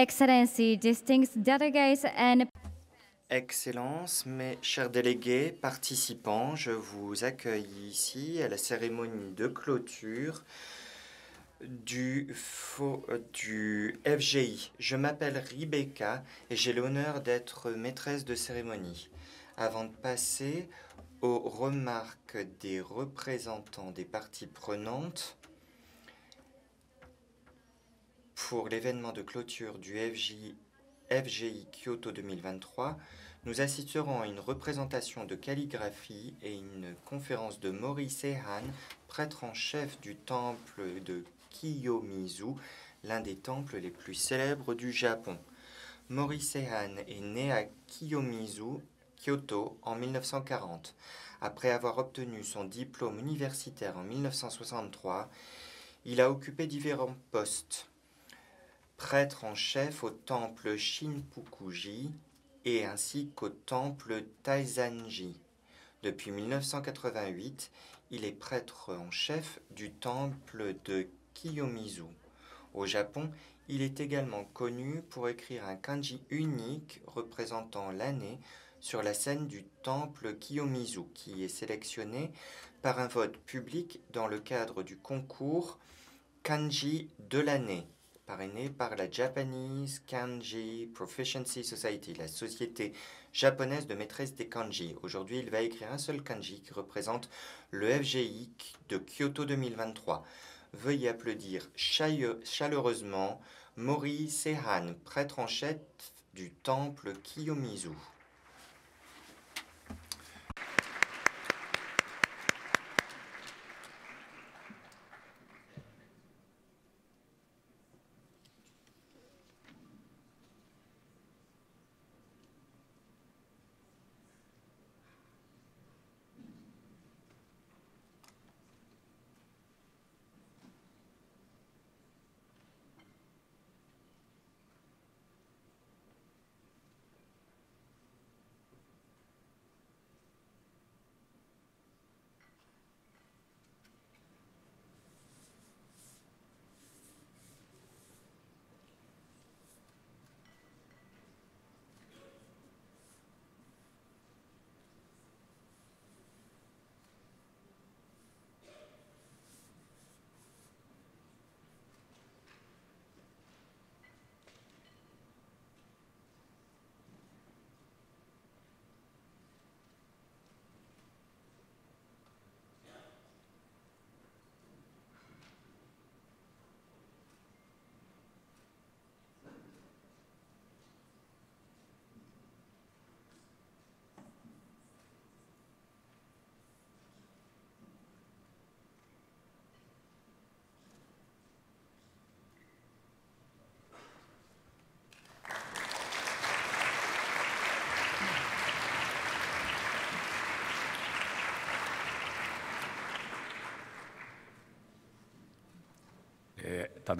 Excellence, Excellences, mes chers délégués, participants, je vous accueille ici à la cérémonie de clôture du, du FGI. Je m'appelle Rebecca et j'ai l'honneur d'être maîtresse de cérémonie. Avant de passer aux remarques des représentants des parties prenantes, pour l'événement de clôture du FGI Kyoto 2023, nous assisterons à une représentation de calligraphie et une conférence de Mori Sehan, prêtre en chef du temple de Kiyomizu, l'un des temples les plus célèbres du Japon. Mori Sehan est né à Kiyomizu, Kyoto, en 1940. Après avoir obtenu son diplôme universitaire en 1963, il a occupé différents postes prêtre en chef au temple Shinpukuji et ainsi qu'au temple Taizanji. Depuis 1988, il est prêtre en chef du temple de Kiyomizu. Au Japon, il est également connu pour écrire un kanji unique représentant l'année sur la scène du temple Kiyomizu, qui est sélectionné par un vote public dans le cadre du concours Kanji de l'année parrainé par la Japanese Kanji Proficiency Society, la société japonaise de maîtresse des kanji. Aujourd'hui, il va écrire un seul kanji qui représente le FGI de Kyoto 2023. Veuillez applaudir chaleureusement Mori Sehan, prêtre en chef du temple Kiyomizu. Je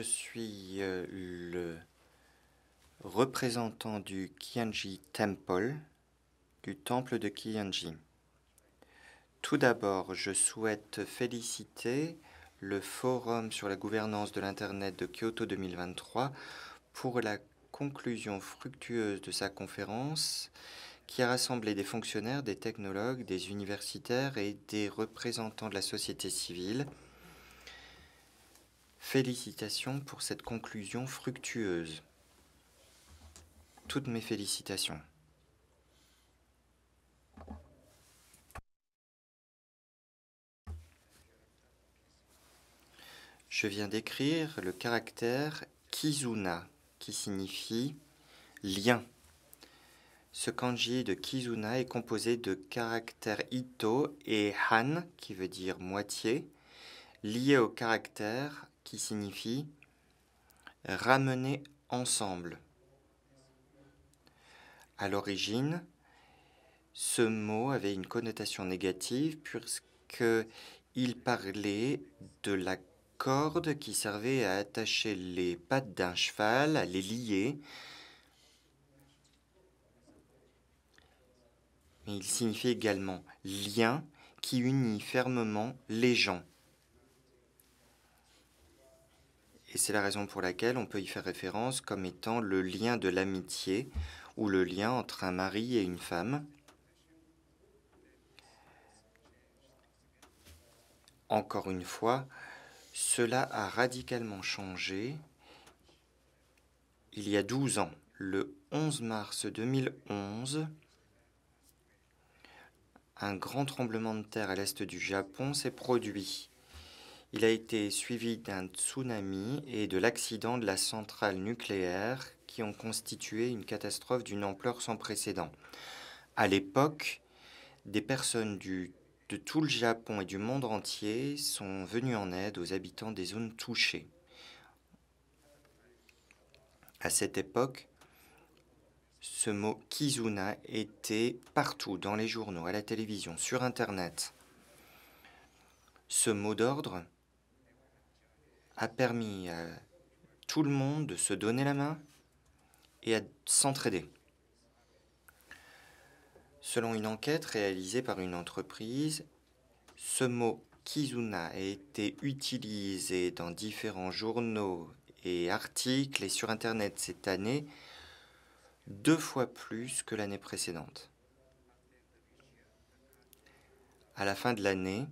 suis euh, le représentant du Kianji Temple, du temple de Kianji. Tout d'abord, je souhaite féliciter le Forum sur la gouvernance de l'Internet de Kyoto 2023 pour la Conclusion fructueuse de sa conférence qui a rassemblé des fonctionnaires, des technologues, des universitaires et des représentants de la société civile. Félicitations pour cette conclusion fructueuse. Toutes mes félicitations. Je viens d'écrire le caractère Kizuna qui signifie lien. Ce kanji de Kizuna est composé de caractères ito et han, qui veut dire moitié, lié au caractère qui signifie ramener ensemble. À l'origine, ce mot avait une connotation négative puisque il parlait de la corde qui servait à attacher les pattes d'un cheval, à les lier. Mais Il signifie également lien qui unit fermement les gens. Et c'est la raison pour laquelle on peut y faire référence comme étant le lien de l'amitié ou le lien entre un mari et une femme. Encore une fois, cela a radicalement changé il y a 12 ans, le 11 mars 2011. Un grand tremblement de terre à l'est du Japon s'est produit. Il a été suivi d'un tsunami et de l'accident de la centrale nucléaire qui ont constitué une catastrophe d'une ampleur sans précédent. À l'époque, des personnes du de tout le Japon et du monde entier sont venus en aide aux habitants des zones touchées. À cette époque, ce mot Kizuna était partout, dans les journaux, à la télévision, sur Internet. Ce mot d'ordre a permis à tout le monde de se donner la main et à s'entraider. Selon une enquête réalisée par une entreprise, ce mot Kizuna a été utilisé dans différents journaux et articles et sur Internet cette année deux fois plus que l'année précédente. À la fin de l'année,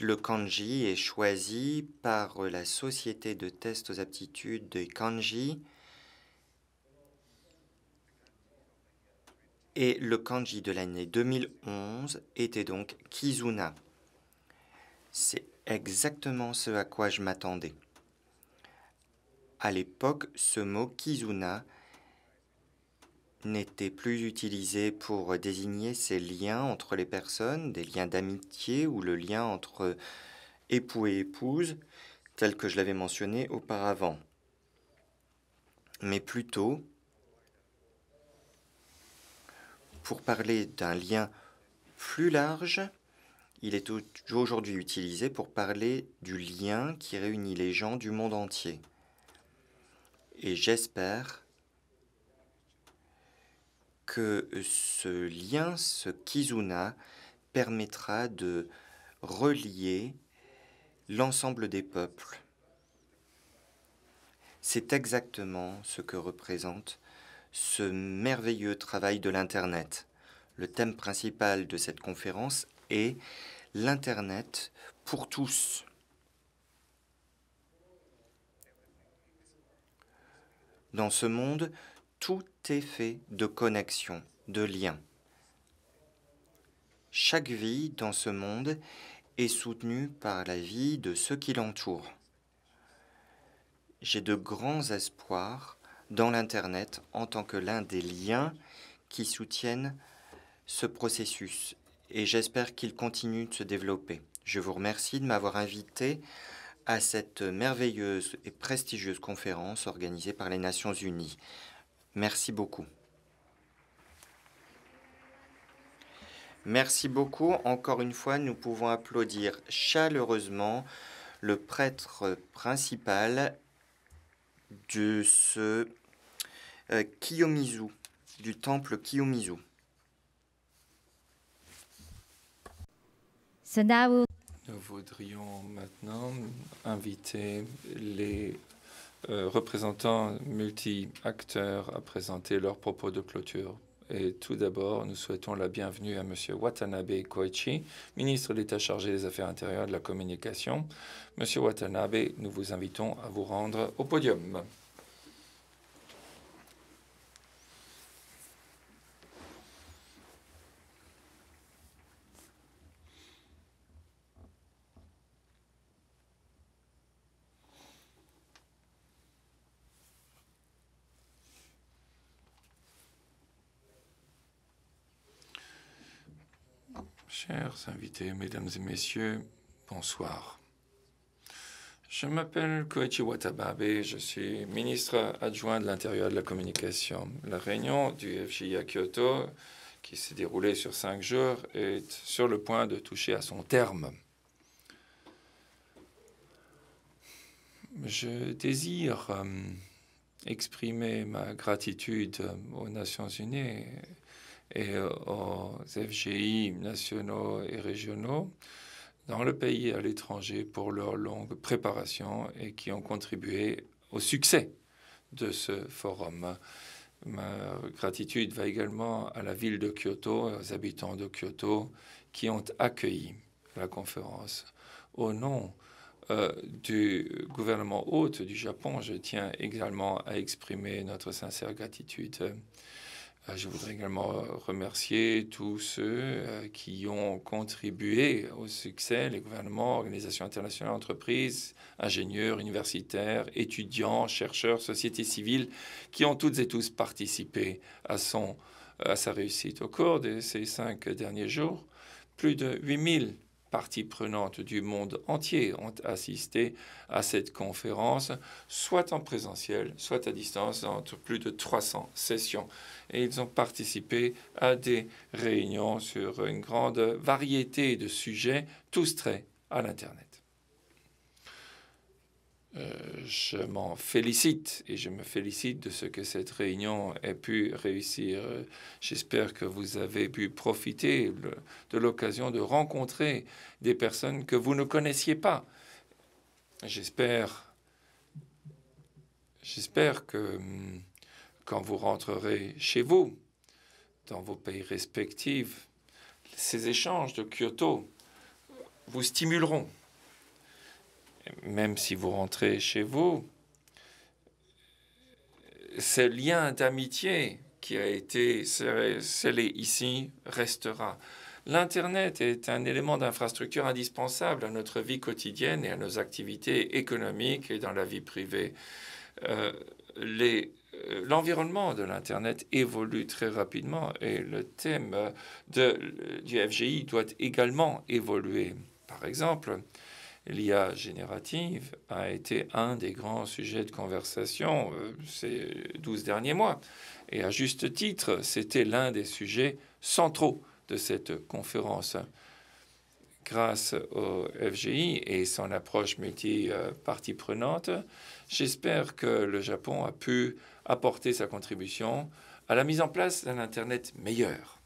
le kanji est choisi par la société de tests aux aptitudes de kanji et le kanji de l'année 2011 était donc Kizuna. C'est exactement ce à quoi je m'attendais. À l'époque, ce mot Kizuna n'était plus utilisé pour désigner ces liens entre les personnes, des liens d'amitié ou le lien entre époux et épouse, tel que je l'avais mentionné auparavant, mais plutôt Pour parler d'un lien plus large, il est aujourd'hui utilisé pour parler du lien qui réunit les gens du monde entier. Et j'espère que ce lien, ce kizuna, permettra de relier l'ensemble des peuples. C'est exactement ce que représente ce merveilleux travail de l'Internet. Le thème principal de cette conférence est l'Internet pour tous. Dans ce monde, tout est fait de connexions, de liens. Chaque vie dans ce monde est soutenue par la vie de ceux qui l'entourent. J'ai de grands espoirs dans l'Internet en tant que l'un des liens qui soutiennent ce processus. Et j'espère qu'il continue de se développer. Je vous remercie de m'avoir invité à cette merveilleuse et prestigieuse conférence organisée par les Nations Unies. Merci beaucoup. Merci beaucoup. Encore une fois, nous pouvons applaudir chaleureusement le prêtre principal de ce euh, Kiyomizu, du temple Kiyomizu. Nous voudrions maintenant inviter les euh, représentants multi-acteurs à présenter leurs propos de clôture. Et tout d'abord, nous souhaitons la bienvenue à M. Watanabe Koichi, ministre de l'État chargé des Affaires intérieures et de la Communication. Monsieur Watanabe, nous vous invitons à vous rendre au podium. invités, mesdames et messieurs, bonsoir. Je m'appelle Koichi Watababe, je suis ministre adjoint de l'Intérieur et de la Communication. La réunion du FGI à Kyoto, qui s'est déroulée sur cinq jours, est sur le point de toucher à son terme. Je désire euh, exprimer ma gratitude aux Nations Unies et euh, aux FGI nationaux et régionaux dans le pays et à l'étranger pour leur longue préparation et qui ont contribué au succès de ce forum. Ma gratitude va également à la ville de Kyoto et aux habitants de Kyoto qui ont accueilli la conférence. Au nom euh, du gouvernement hôte du Japon, je tiens également à exprimer notre sincère gratitude. Ah, je voudrais également euh, remercier tous ceux euh, qui ont contribué au succès, les gouvernements, organisations internationales, entreprises, ingénieurs, universitaires, étudiants, chercheurs, société civile, qui ont toutes et tous participé à, son, à sa réussite. Au cours de ces cinq derniers jours, plus de 8000 parties prenantes du monde entier ont assisté à cette conférence, soit en présentiel, soit à distance, entre plus de 300 sessions. Et ils ont participé à des réunions sur une grande variété de sujets, tous traits à l'Internet. Euh, je m'en félicite et je me félicite de ce que cette réunion ait pu réussir. J'espère que vous avez pu profiter de l'occasion de rencontrer des personnes que vous ne connaissiez pas. J'espère, j'espère que hum, quand vous rentrerez chez vous, dans vos pays respectifs, ces échanges de Kyoto vous stimuleront même si vous rentrez chez vous, ce lien d'amitié qui a été scellé ici restera. L'Internet est un élément d'infrastructure indispensable à notre vie quotidienne et à nos activités économiques et dans la vie privée. Euh, euh, l'environnement de l'Internet évolue très rapidement et le thème du FGI doit également évoluer. Par exemple, l'IA générative a été un des grands sujets de conversation euh, ces 12 derniers mois. Et à juste titre, c'était l'un des sujets centraux de cette conférence. Grâce au FGI et son approche multi euh, prenante, j'espère que le Japon a pu apporter sa contribution à la mise en place d'un Internet meilleur.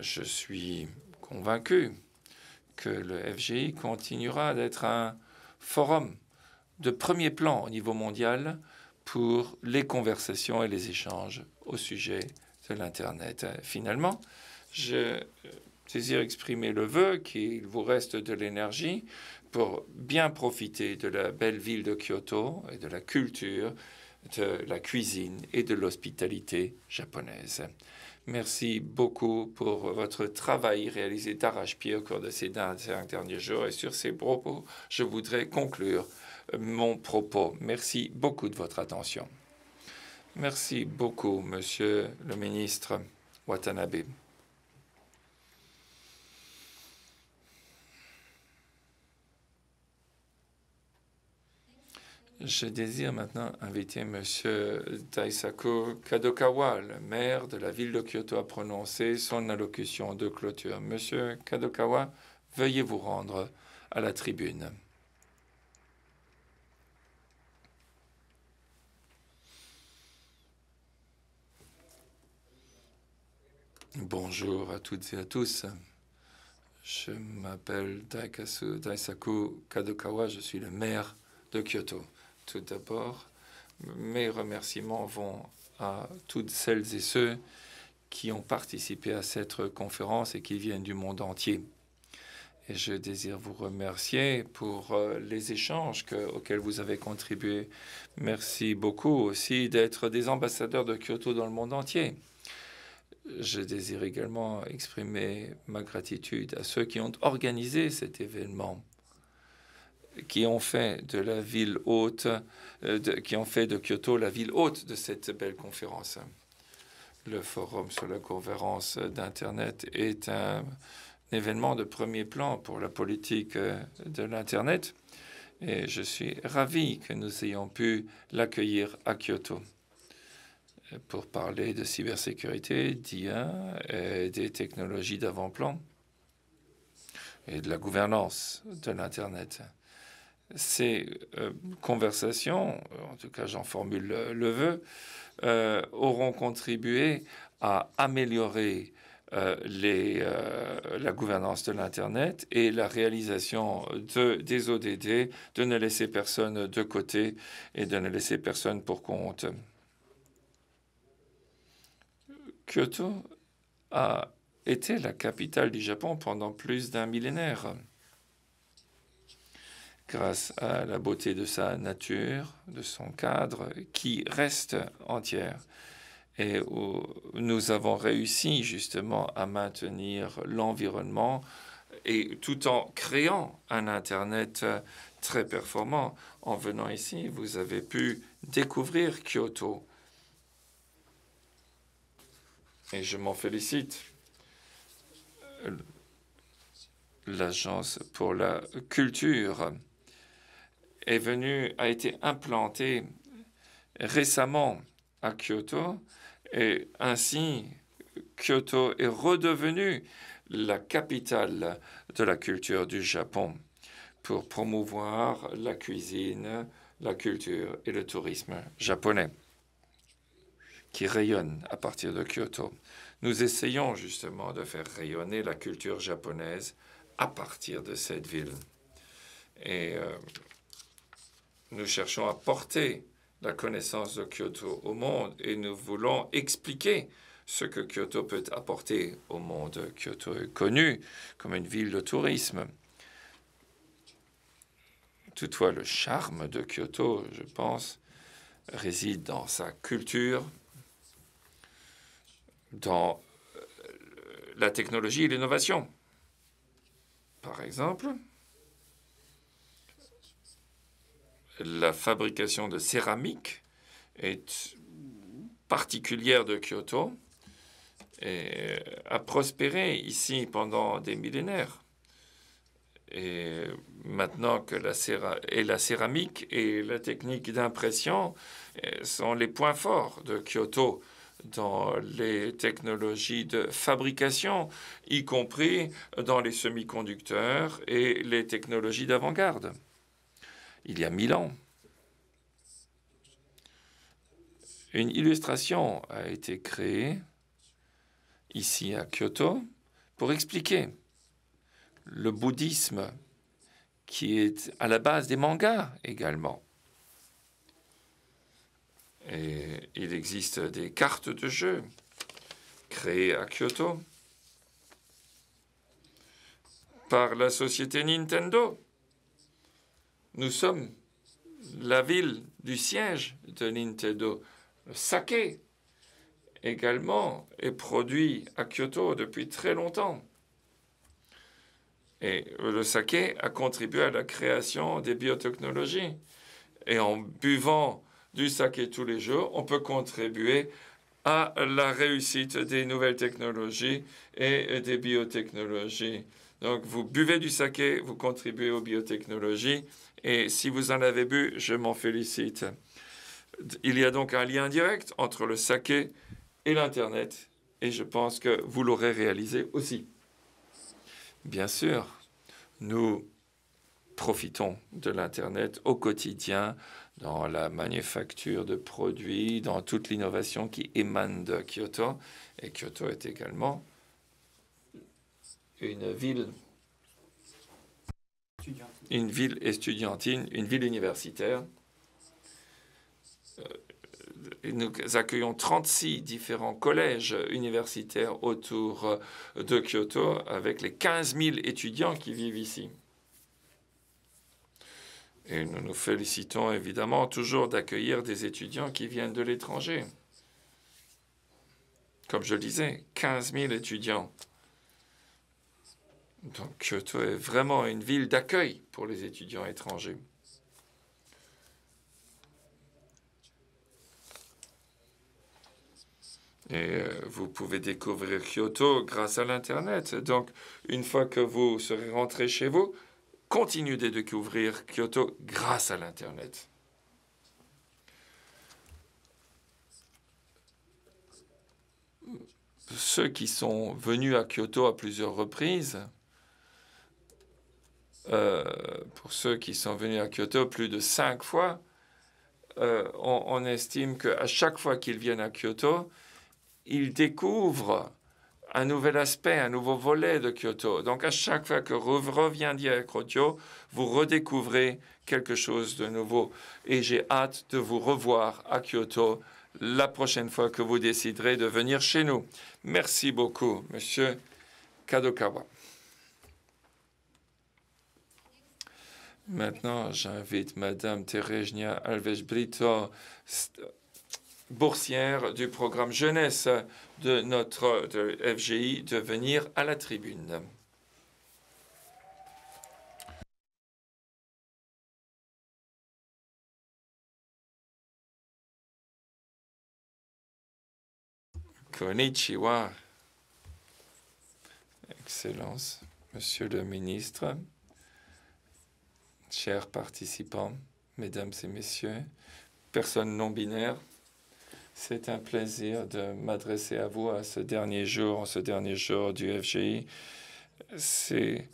Je suis convaincu que le FGI continuera d'être un forum de premier plan au niveau mondial pour les conversations et les échanges au sujet de l'Internet. Finalement, je désire exprimer le vœu qu'il vous reste de l'énergie pour bien profiter de la belle ville de Kyoto et de la culture, de la cuisine et de l'hospitalité japonaise. Merci beaucoup pour votre travail réalisé d'arrache-pied au cours de ces derniers jours. Et sur ces propos, je voudrais conclure euh, mon propos. Merci beaucoup de votre attention. Merci beaucoup, Monsieur le ministre Watanabe. Je désire maintenant inviter M. Daisaku Kadokawa, le maire de la ville de Kyoto, à prononcer son allocution de clôture. Monsieur Kadokawa, veuillez vous rendre à la tribune. Bonjour à toutes et à tous. Je m'appelle Daisaku Kadokawa, je suis le maire de Kyoto. Tout d'abord, mes remerciements vont à toutes celles et ceux qui ont participé à cette conférence et qui viennent du monde entier. Et je désire vous remercier pour euh, les échanges auxquels vous avez contribué. Merci beaucoup aussi d'être des ambassadeurs de Kyoto dans le monde entier. Je désire également exprimer ma gratitude à ceux qui ont organisé cet événement qui ont fait de la ville haute, euh, qui ont fait de Kyoto la ville haute de cette belle conférence. Le forum sur la conférence d'Internet est un, événement de premier plan pour la politique euh, de l'Internet et je suis ravi que nous ayons pu l'accueillir à Kyoto pour parler de cybersécurité, d'IA, et des technologies d'avant-plan et de la gouvernance de l'Internet ces euh, conversations, euh, en tout cas j'en formule le, vœu, euh, auront contribué à améliorer la gouvernance de l'Internet et la réalisation des ODD, de ne laisser personne de côté et de ne laisser personne pour compte. Kyoto a été la capitale du Japon pendant plus d'un millénaire grâce à la beauté de sa nature, de son cadre, qui reste entière. Et nous avons réussi justement à maintenir l'environnement et tout en créant un Internet très performant. En venant ici, vous avez pu découvrir Kyoto. Et je m'en félicite. L'Agence pour la culture est venu, a été implanté récemment à Kyoto. Et ainsi, Kyoto est redevenu la capitale de la culture du Japon pour promouvoir la cuisine, la culture et le tourisme japonais qui rayonne à partir de Kyoto. Nous essayons justement de faire rayonner la culture japonaise à partir de cette ville. Et euh, nous cherchons à porter la connaissance de Kyoto au monde et nous voulons expliquer ce que Kyoto peut apporter au monde. Kyoto est connu comme une ville de tourisme. Toutefois, le charme de Kyoto, je pense, réside dans sa culture, dans euh, la technologie et l'innovation. Par exemple, la fabrication de céramique est particulière de Kyoto et euh, a prospéré ici pendant des millénaires. Et maintenant que la, la céramique et la technique d'impression euh, sont les points forts de Kyoto dans les technologies de fabrication, y compris dans les semi-conducteurs et les technologies d'avant-garde il y a mille ans. Une illustration a été créée ici à Kyoto pour expliquer le bouddhisme qui est à la base des mangas également. Et il existe des cartes de jeu créées à Kyoto par la société Nintendo. Nous sommes la ville du siège de Nintendo. Le saké également est produit à Kyoto depuis très longtemps. Et le saké a contribué à la création des biotechnologies. Et en buvant du saké tous les jours, on peut contribuer à la réussite des nouvelles technologies et des biotechnologies. Donc, vous buvez du saké, vous contribuez aux biotechnologies, et si vous en avez bu, je m'en félicite. Il y a donc un lien direct entre le saké et l'Internet, et je pense que vous l'aurez réalisé aussi. Bien sûr, nous profitons de l'Internet au quotidien, dans la manufacture de produits, dans toute l'innovation qui émane de Kyoto. Et Kyoto est également une ville une ville une ville universitaire. Euh, nous accueillons 36 différents collèges universitaires autour euh, de Kyoto avec les 15 000 étudiants qui vivent ici. Et nous nous félicitons évidemment toujours d'accueillir des étudiants qui viennent de l'étranger. Comme je le disais, 15 000 étudiants donc, Kyoto euh, est vraiment une ville d'accueil pour les étudiants étrangers. Et euh, vous pouvez découvrir Kyoto grâce à l'Internet. Donc, une fois que vous serez rentré chez vous, continuez de découvrir Kyoto grâce à l'Internet. Ceux qui sont venus à Kyoto à plusieurs reprises euh, pour ceux qui sont venus à Kyoto plus de cinq fois, euh, on, estime qu'à chaque fois qu'ils viennent à Kyoto, ils découvrent un nouvel aspect, un nouveau volet de Kyoto. Donc à chaque fois que vous reviendrez à Kyoto, vous redécouvrez quelque chose de nouveau. Et j'ai hâte de vous revoir à Kyoto la prochaine fois que vous déciderez de venir chez nous. Merci beaucoup, Monsieur Kadokawa. Maintenant, j'invite Madame Terejnia Alves Brito, boursière du programme jeunesse de notre FGI, de venir à la tribune. Konnichiwa. Excellence, Monsieur le ministre chers participants, mesdames et messieurs, personnes non binaires, c'est un plaisir de m'adresser à vous à ce dernier jour, en ce dernier jour du FGI. C'est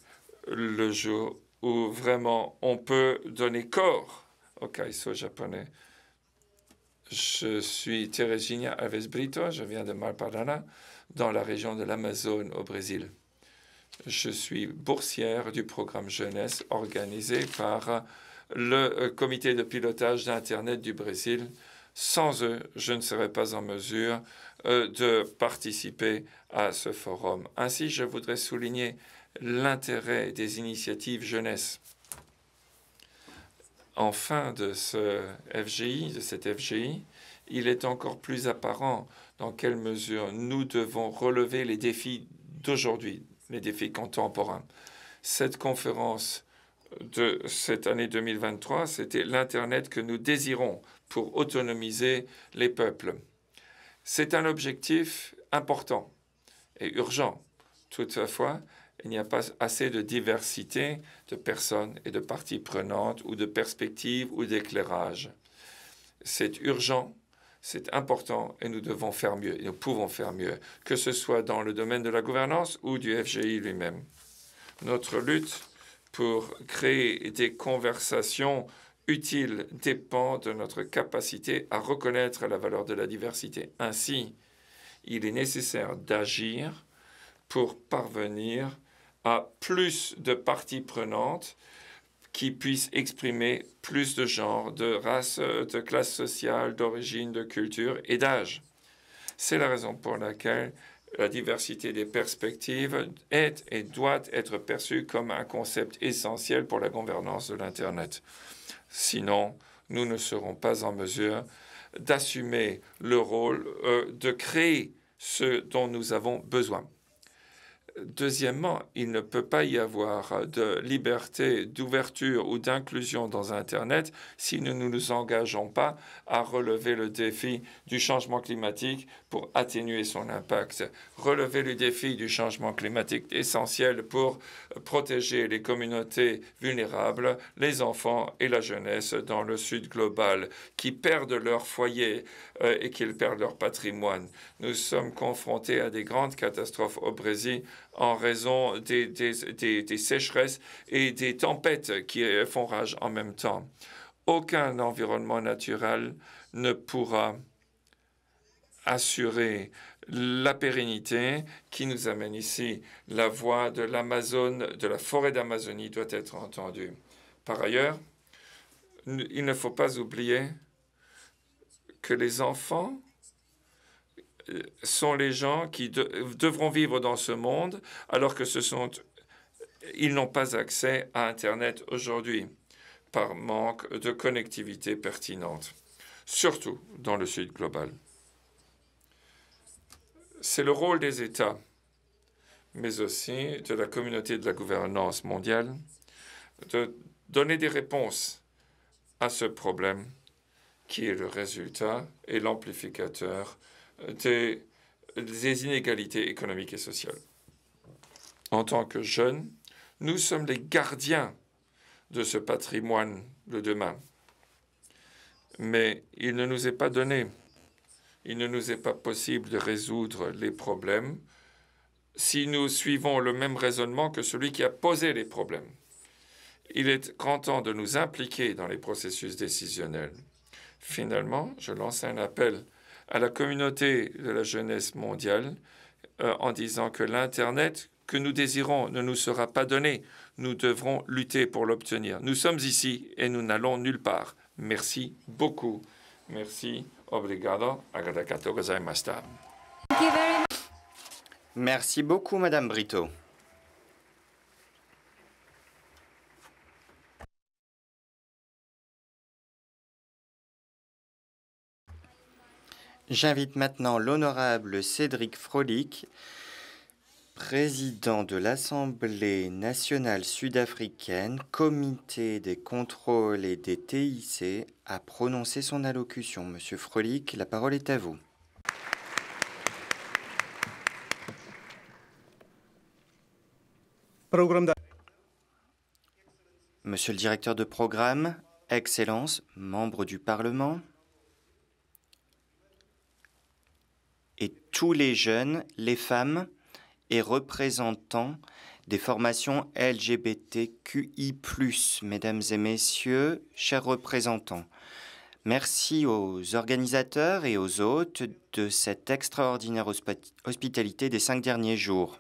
le jour où vraiment on peut donner corps au kaiso japonais. Je suis Teresinha Alves Brito, je viens de Marparana, dans la région de l'Amazone au Brésil. Je suis boursière du programme jeunesse organisé par euh, le euh, comité de pilotage d'Internet du Brésil. Sans eux, je ne serais pas en mesure euh, de participer à ce forum. Ainsi, je voudrais souligner l'intérêt des initiatives jeunesse. En fin de ce FGI, de cette FGI, il est encore plus apparent dans quelle mesure nous devons relever les défis d'aujourd'hui, les défis contemporains. Cette conférence de cette année 2023, c'était l'Internet que nous désirons pour autonomiser les peuples. C'est un objectif important et urgent. Toutefois, il n'y a pas assez de diversité de personnes et de parties prenantes ou de perspectives ou d'éclairage. C'est urgent c'est important et nous devons faire mieux, et nous pouvons faire mieux, que ce soit dans le domaine de la gouvernance ou du FGI lui-même. Notre lutte pour créer des conversations utiles dépend de notre capacité à reconnaître la valeur de la diversité. Ainsi, il est nécessaire d'agir pour parvenir à plus de parties prenantes qui puisse exprimer plus de genres, de races, de classes sociales, d'origine, de culture et d'âges. C'est la raison pour laquelle la diversité des perspectives est et doit être perçue comme un concept essentiel pour la gouvernance de l'Internet. Sinon, nous ne serons pas en mesure d'assumer le rôle euh, de créer ce dont nous avons besoin. Deuxièmement, il ne peut pas y avoir de liberté, d'ouverture ou d'inclusion dans Internet si nous ne nous engageons pas à relever le défi du changement climatique pour atténuer son impact. Relever le défi du changement climatique est essentiel pour protéger les communautés vulnérables, les enfants et la jeunesse dans le Sud global, qui perdent leur foyer euh, et qui perdent leur patrimoine. Nous sommes confrontés à des grandes catastrophes au Brésil en raison des sécheresses et des tempêtes qui font rage en même temps. Aucun environnement naturel ne pourra assurer la pérennité qui nous amène ici. La voix de l'Amazonie, de la forêt d'Amazonie doit être entendue. Par ailleurs, il ne faut pas oublier que les enfants euh, sont les gens qui devront vivre dans ce monde alors que ils n'ont pas accès à internet aujourd'hui par manque de connectivité pertinente surtout dans le sud global c'est le rôle des États, mais aussi de la communauté de la gouvernance mondiale, de donner des réponses à ce problème qui est le résultat et l'amplificateur des, inégalités économiques et sociales. En tant que jeunes, nous sommes les gardiens de ce patrimoine de demain. Mais il ne nous est pas donné il ne nous est pas possible de résoudre les problèmes si nous suivons le même raisonnement que celui qui a posé les problèmes. Il est grand temps de nous impliquer dans les processus décisionnels. Finalement, je lance un appel à la communauté de la jeunesse mondiale euh, en disant que l'Internet que nous désirons ne nous sera pas donné. Nous devrons lutter pour l'obtenir. Nous sommes ici et nous n'allons nulle part. Merci beaucoup. Merci. Merci beaucoup, Madame Brito. J'invite maintenant l'honorable Cédric Frolic, Président de l'Assemblée nationale sud-africaine, comité des contrôles et des TIC, a prononcé son allocution. Monsieur Frolic, la parole est à vous. Monsieur le directeur de programme, Excellences, membres du Parlement, et tous les jeunes, les femmes, et représentants des formations LGBTQI, mesdames et messieurs, chers représentants. Merci aux organisateurs et aux hôtes de cette extraordinaire hospitalité des cinq derniers jours.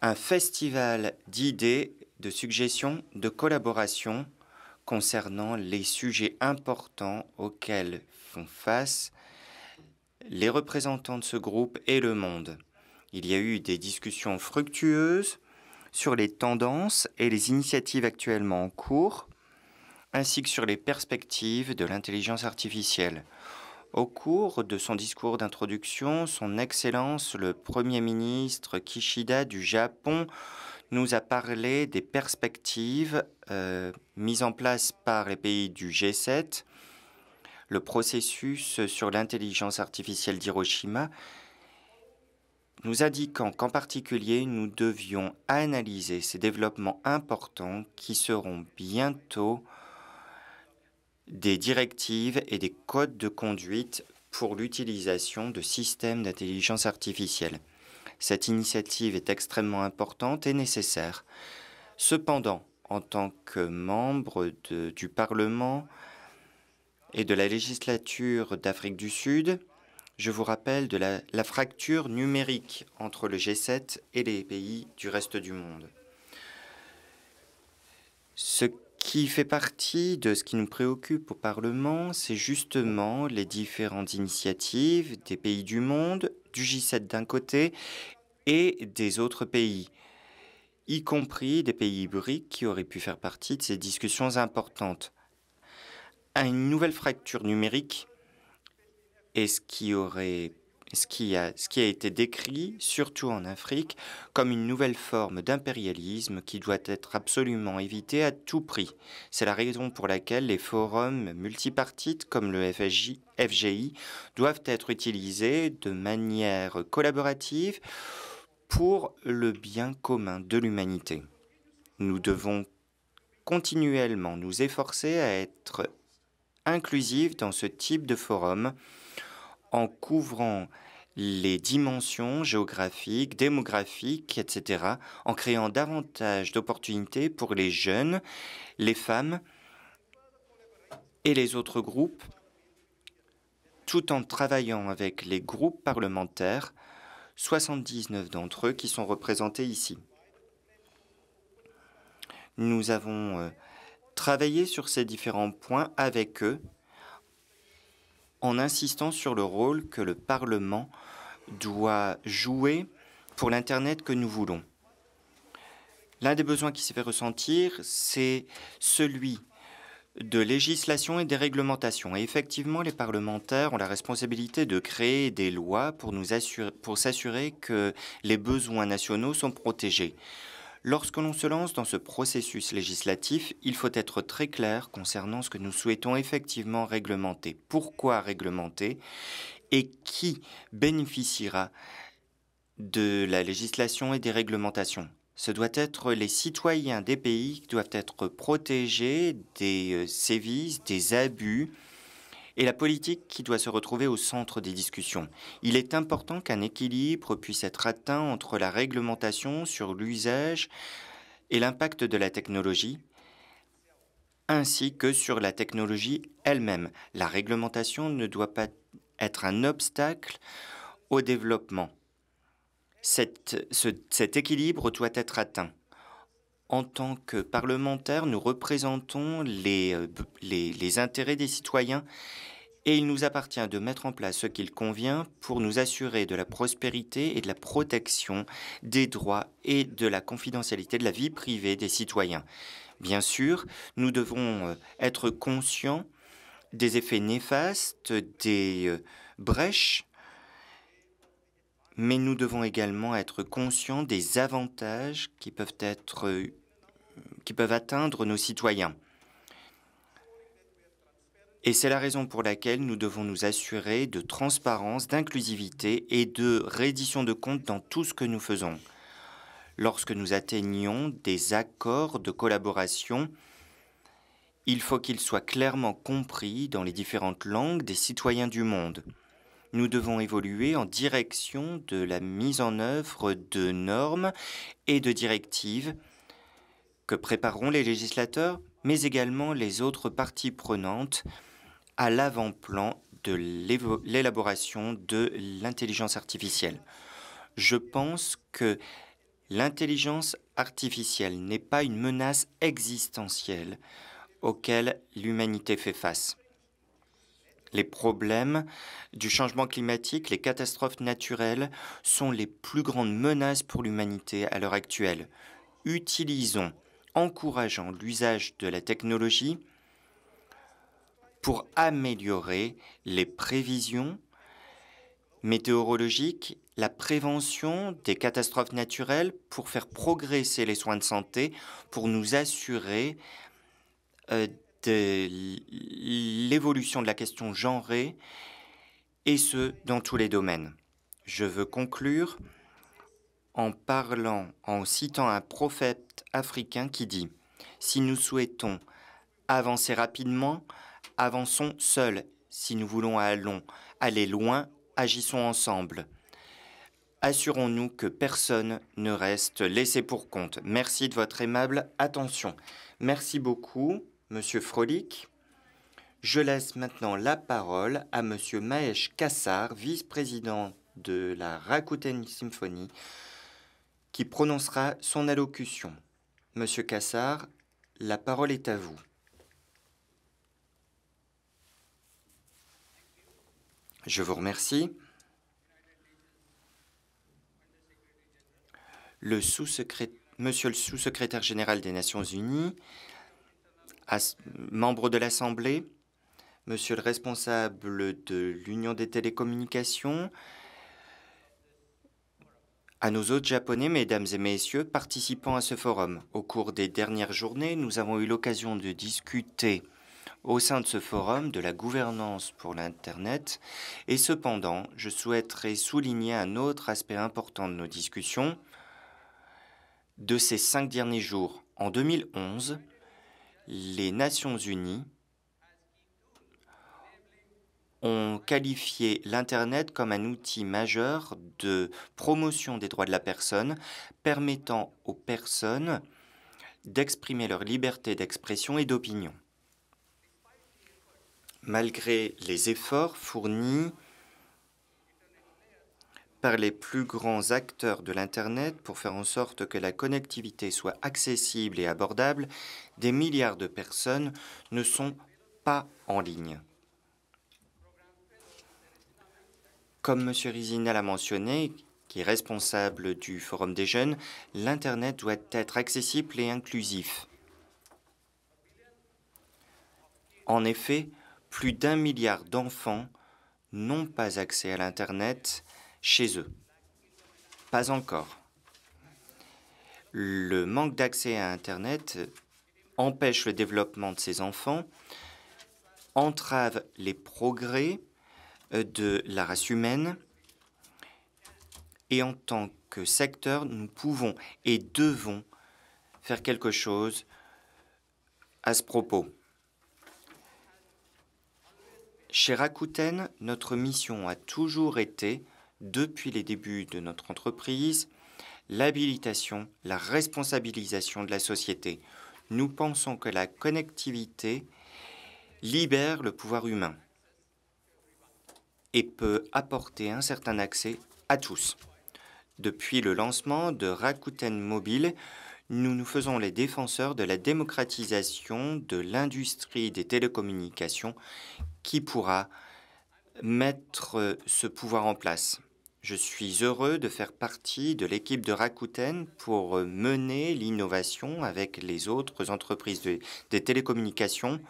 Un festival d'idées, de suggestions, de collaborations concernant les sujets importants auxquels font face les représentants de ce groupe et le monde. Il y a eu des discussions fructueuses sur les tendances et les initiatives actuellement en cours, ainsi que sur les perspectives de l'intelligence artificielle. Au cours de son discours d'introduction, Son Excellence le Premier ministre Kishida du Japon nous a parlé des perspectives euh, mises en place par les pays du G7, le processus sur l'intelligence artificielle d'Hiroshima nous indiquant qu'en particulier, nous devions analyser ces développements importants qui seront bientôt des directives et des codes de conduite pour l'utilisation de systèmes d'intelligence artificielle. Cette initiative est extrêmement importante et nécessaire. Cependant, en tant que membre du Parlement et de la législature d'Afrique du Sud, je vous rappelle de la, fracture numérique entre le G7 et les pays du reste du monde. Ce qui fait partie de ce qui nous préoccupe au Parlement, c'est justement les différentes initiatives des pays du monde, du G7 d'un côté et des autres pays, y compris des pays briques qui auraient pu faire partie de ces discussions importantes. une nouvelle fracture numérique et ce qui aurait ce qui, a, été décrit, surtout en Afrique, comme une nouvelle forme d'impérialisme qui doit être absolument évitée à tout prix. C'est la raison pour laquelle les forums multipartites comme le FGI doivent être utilisés de manière collaborative pour le bien commun de l'humanité. Nous devons continuellement nous efforcer à être inclusifs dans ce type de forum en couvrant les dimensions géographiques, démographiques, etc., en créant davantage d'opportunités pour les jeunes, les femmes et les autres groupes, tout en travaillant avec les groupes parlementaires, 79 d'entre eux qui sont représentés ici. Nous avons euh, travaillé sur ces différents points avec eux en insistant sur le rôle que le Parlement doit jouer pour l'Internet que nous voulons. L'un des besoins qui s'est fait ressentir, c'est celui de législation et des réglementations. Et effectivement, les parlementaires ont la responsabilité de créer des lois pour, pour s'assurer que les besoins nationaux sont protégés. Lorsque l'on se lance dans ce processus législatif, il faut être très clair concernant ce que nous souhaitons effectivement réglementer, pourquoi réglementer et qui bénéficiera de la législation et des réglementations. Ce doit être les citoyens des pays qui doivent être protégés des euh, sévices, des abus, et la politique qui doit se retrouver au centre des discussions. Il est important qu'un équilibre puisse être atteint entre la réglementation sur l'usage et l'impact de la technologie, ainsi que sur la technologie elle-même. La réglementation ne doit pas être un obstacle au développement. Cet, cet équilibre doit être atteint en tant que parlementaires, nous représentons euh, les, les, intérêts des citoyens et il nous appartient de mettre en place ce qu'il convient pour nous assurer de la prospérité et de la protection des droits et de la confidentialité de la vie privée des citoyens. Bien sûr, nous devons euh, être conscients des effets néfastes, des euh, brèches, mais nous devons également être conscients des avantages qui peuvent être qui peuvent atteindre nos citoyens. Et c'est la raison pour laquelle nous devons nous assurer de transparence, d'inclusivité et de reddition de comptes dans tout ce que nous faisons. Lorsque nous atteignons des accords de collaboration, il faut qu'ils soient clairement compris dans les différentes langues des citoyens du monde. Nous devons évoluer en direction de la mise en œuvre de normes et de directives prépareront les législateurs, mais également les autres parties prenantes à l'avant-plan de l'élaboration de l'intelligence artificielle. Je pense que l'intelligence artificielle n'est pas une menace existentielle auquel l'humanité fait face. Les problèmes du changement climatique, les catastrophes naturelles sont les plus grandes menaces pour l'humanité à l'heure actuelle. Utilisons encourageant l'usage de la technologie pour améliorer les prévisions météorologiques, la prévention des catastrophes naturelles, pour faire progresser les soins de santé, pour nous assurer euh, de l'évolution de la question genrée, et ce, dans tous les domaines. Je veux conclure en parlant, en citant un prophète africain qui dit Si nous souhaitons avancer rapidement, avançons seuls. Si nous voulons aller loin, agissons ensemble. Assurons-nous que personne ne reste laissé pour compte. Merci de votre aimable attention. Merci beaucoup, Monsieur Frolic. Je laisse maintenant la parole à Monsieur Mahesh Kassar, vice-président de la Rakuten Symphonie, qui prononcera son allocution. Monsieur Cassard, la parole est à vous. Je vous remercie. Le sous Monsieur le sous-secrétaire général des Nations Unies, membre de l'Assemblée, Monsieur le responsable de l'Union des télécommunications, à nous autres Japonais, mesdames et messieurs, participants à ce forum, au cours des dernières journées, nous avons eu l'occasion de discuter au sein de ce forum de la gouvernance pour l'Internet et cependant, je souhaiterais souligner un autre aspect important de nos discussions de ces cinq derniers jours. En 2011, les Nations Unies ont qualifié l'Internet comme un outil majeur de promotion des droits de la personne, permettant aux personnes d'exprimer leur liberté d'expression et d'opinion. Malgré les efforts fournis par les plus grands acteurs de l'Internet pour faire en sorte que la connectivité soit accessible et abordable, des milliards de personnes ne sont pas en ligne. Comme M. Rizina l'a mentionné, qui est responsable du Forum des jeunes, l'Internet doit être accessible et inclusif. En effet, plus d'un milliard d'enfants n'ont pas accès à l'Internet chez eux. Pas encore. Le manque d'accès à Internet empêche le développement de ces enfants, entrave les progrès euh, de la race humaine. Et en tant que secteur, nous pouvons et devons faire quelque chose à ce propos. Chez Rakuten, notre mission a toujours été, depuis les débuts de notre entreprise, l'habilitation, la responsabilisation de la société. Nous pensons que la connectivité libère le pouvoir humain et peut apporter un certain accès à tous. Depuis le lancement de Rakuten Mobile, nous nous faisons les défenseurs de la démocratisation de l'industrie des télécommunications qui pourra mettre ce pouvoir en place. Je suis heureux de faire partie de l'équipe de Rakuten pour mener l'innovation avec les autres entreprises des télécommunications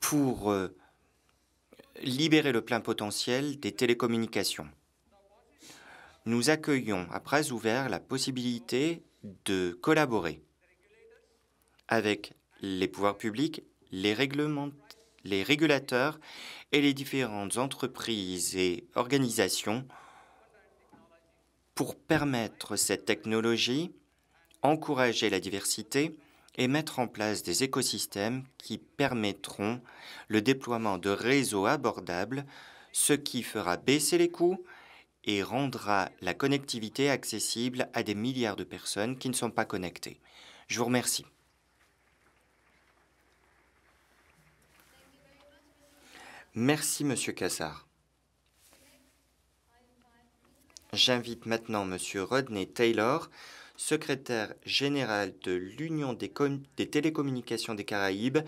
pour euh, libérer le plein potentiel des télécommunications. Nous accueillons à bras ouverts la possibilité de collaborer avec les pouvoirs publics, les régulateurs et les différentes entreprises et organisations pour permettre cette technologie, encourager la diversité et mettre en place des écosystèmes qui permettront le déploiement de réseaux abordables, ce qui fera baisser les coûts et rendra la connectivité accessible à des milliards de personnes qui ne sont pas connectées. Je vous remercie. Merci, Monsieur Cassard. J'invite maintenant Monsieur Rodney Taylor, secrétaire général de l'Union des, télécommunications des Caraïbes,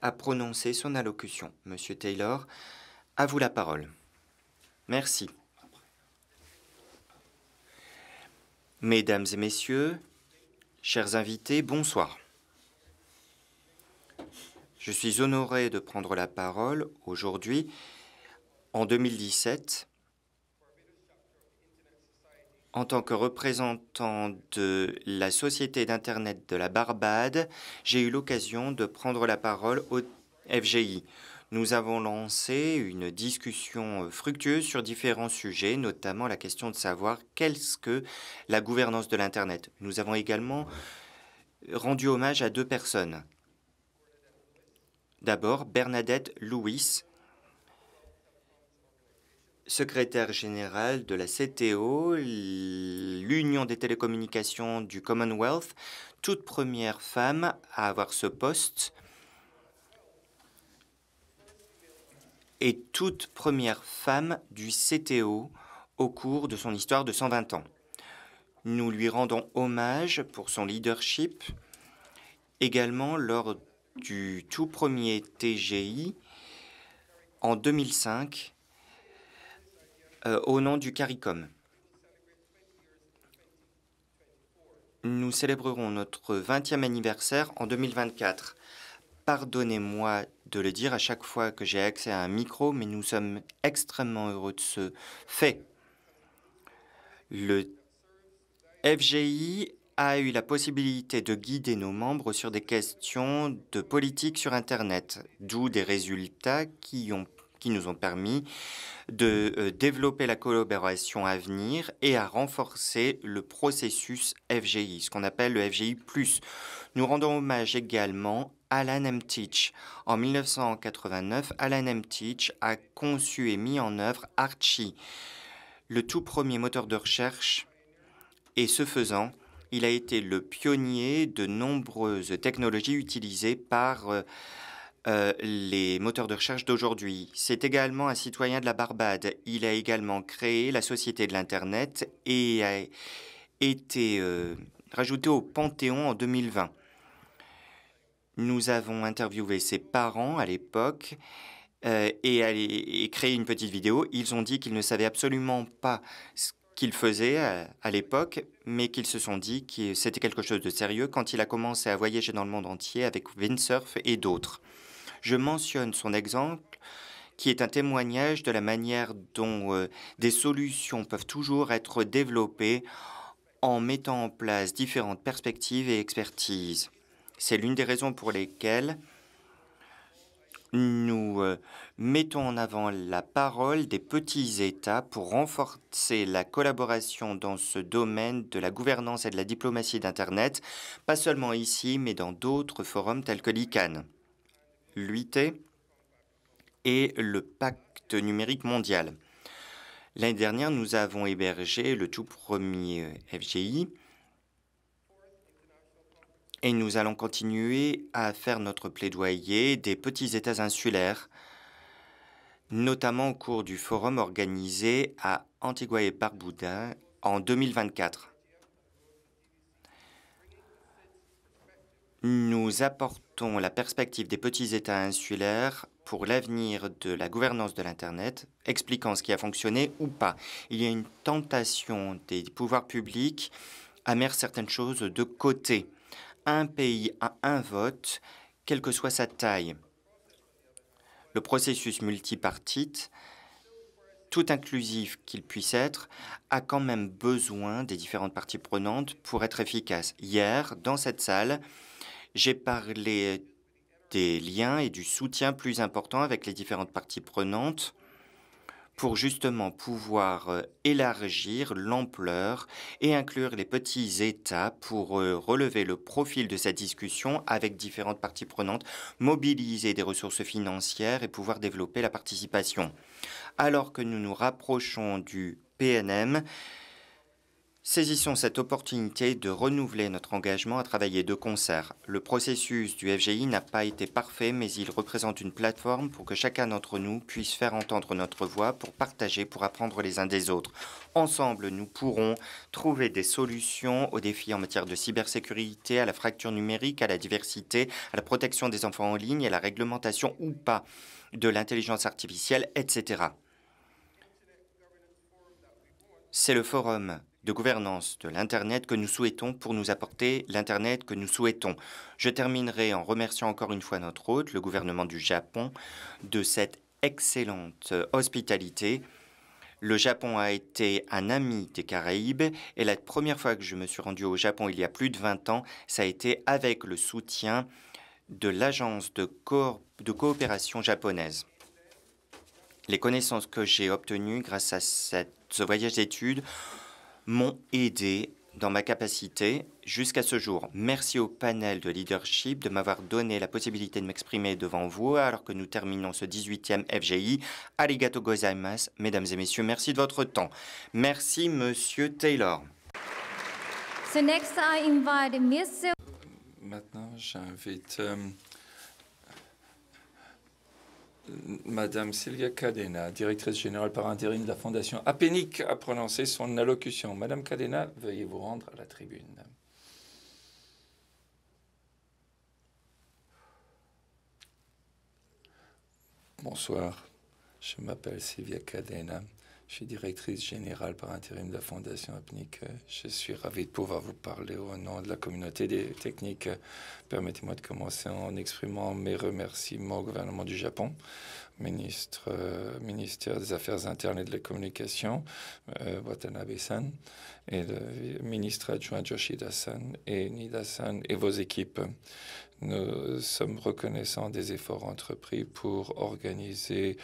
a prononcé son allocution. Monsieur Taylor, à vous la parole. Merci. Mesdames et messieurs, chers invités, bonsoir. Je suis honoré de prendre la parole aujourd'hui en 2017 en tant que représentant de la Société d'Internet de la Barbade, j'ai eu l'occasion de prendre la parole au FGI. Nous avons lancé une discussion euh, fructueuse sur différents sujets, notamment la question de savoir qu'est-ce que la gouvernance de l'Internet. Nous avons également euh, rendu hommage à deux personnes. D'abord, Bernadette Louis, secrétaire générale de la CTO, l'Union des télécommunications du Commonwealth, toute première femme à avoir ce poste et toute première femme du CTO au cours de son histoire de 120 ans. Nous lui rendons hommage pour son leadership, également lors du tout premier TGI en 2005 euh, au nom du CARICOM. Nous célébrerons notre 20e anniversaire en 2024. Pardonnez-moi de le dire à chaque fois que j'ai accès à un micro, mais nous sommes extrêmement heureux de ce fait. Le FGI a eu la possibilité de guider nos membres sur des questions de politique sur Internet, d'où des résultats qui ont qui nous ont permis de euh, développer la collaboration à venir et à renforcer le processus FGI, ce qu'on appelle le FGI ⁇ Nous rendons hommage également à Alan M. Teach. En 1989, Alan M. Teach a conçu et mis en œuvre Archie, le tout premier moteur de recherche, et ce faisant, il a été le pionnier de nombreuses technologies utilisées par... Euh, euh, les moteurs de recherche d'aujourd'hui. C'est également un citoyen de la Barbade. Il a également créé la Société de l'Internet et a été euh, rajouté au Panthéon en 2020. Nous avons interviewé ses parents à l'époque euh, et, créé une petite vidéo. Ils ont dit qu'ils ne savaient absolument pas ce qu'ils faisaient à, à l'époque, mais qu'ils se sont dit que c'était quelque chose de sérieux quand il a commencé à voyager dans le monde entier avec Windsurf et d'autres. Je mentionne son exemple qui est un témoignage de la manière dont euh, des solutions peuvent toujours être développées en mettant en place différentes perspectives et expertises. C'est l'une des raisons pour lesquelles nous euh, mettons en avant la parole des petits États pour renforcer la collaboration dans ce domaine de la gouvernance et de la diplomatie d'Internet, pas seulement ici, mais dans d'autres forums tels que l'ICANN l'UIT et le pacte numérique mondial. L'année dernière, nous avons hébergé le tout premier FGI et nous allons continuer à faire notre plaidoyer des petits États insulaires, notamment au cours du forum organisé à Antigua et Barbuda en 2024. nous apportons la perspective des petits États insulaires pour l'avenir de la gouvernance de l'Internet, expliquant ce qui a fonctionné ou pas. Il y a une tentation des pouvoirs publics à mettre certaines choses de côté. Un pays a un vote, quelle que soit sa taille. Le processus multipartite, tout inclusif qu'il puisse être, a quand même besoin des différentes parties prenantes pour être efficace. Hier, dans cette salle, j'ai parlé des liens et du soutien plus important avec les différentes parties prenantes pour justement pouvoir euh, élargir l'ampleur et inclure les petits États pour euh, relever le profil de cette discussion avec différentes parties prenantes, mobiliser des ressources financières et pouvoir développer la participation. Alors que nous nous rapprochons du PNM, Saisissons cette opportunité de renouveler notre engagement à travailler de concert. Le processus du FGI n'a pas été parfait, mais il représente une plateforme pour que chacun d'entre nous puisse faire entendre notre voix, pour partager, pour apprendre les uns des autres. Ensemble, nous pourrons trouver des solutions aux défis en matière de cybersécurité, à la fracture numérique, à la diversité, à la protection des enfants en ligne, à la réglementation ou pas de l'intelligence artificielle, etc. C'est le forum de gouvernance de l'Internet que nous souhaitons pour nous apporter l'Internet que nous souhaitons. Je terminerai en remerciant encore une fois notre hôte, le gouvernement du Japon, de cette excellente euh, hospitalité. Le Japon a été un ami des Caraïbes et la première fois que je me suis rendu au Japon il y a plus de 20 ans, ça a été avec le soutien de l'agence de, coopération japonaise. Les connaissances que j'ai obtenues grâce à ce voyage d'études m'ont aidé dans ma capacité jusqu'à ce jour. Merci au panel de leadership de m'avoir donné la possibilité de m'exprimer devant vous alors que nous terminons ce 18e FGI. Arigato gozaimasu, mesdames et messieurs, merci de votre temps. Merci, monsieur Taylor. next I invite Maintenant, j'invite... Euh, Madame Sylvia Cadena, directrice générale par intérim de la Fondation Apénic, a prononcé son allocution. Madame Cadena, veuillez vous rendre à la tribune. Bonsoir, je m'appelle Sylvia Cadena. Je suis directrice générale par intérim de la Fondation APNIC. Euh, je suis ravi de pouvoir vous parler au nom de la communauté des techniques. Euh, permettez-moi de commencer en exprimant mes remerciements au gouvernement du Japon, ministre, euh, ministère des Affaires internes et de la Communication, Watanabe-san, et le ministre adjoint Yoshida-san et Nida-san et vos équipes. Nous sommes reconnaissants des efforts entrepris pour organiser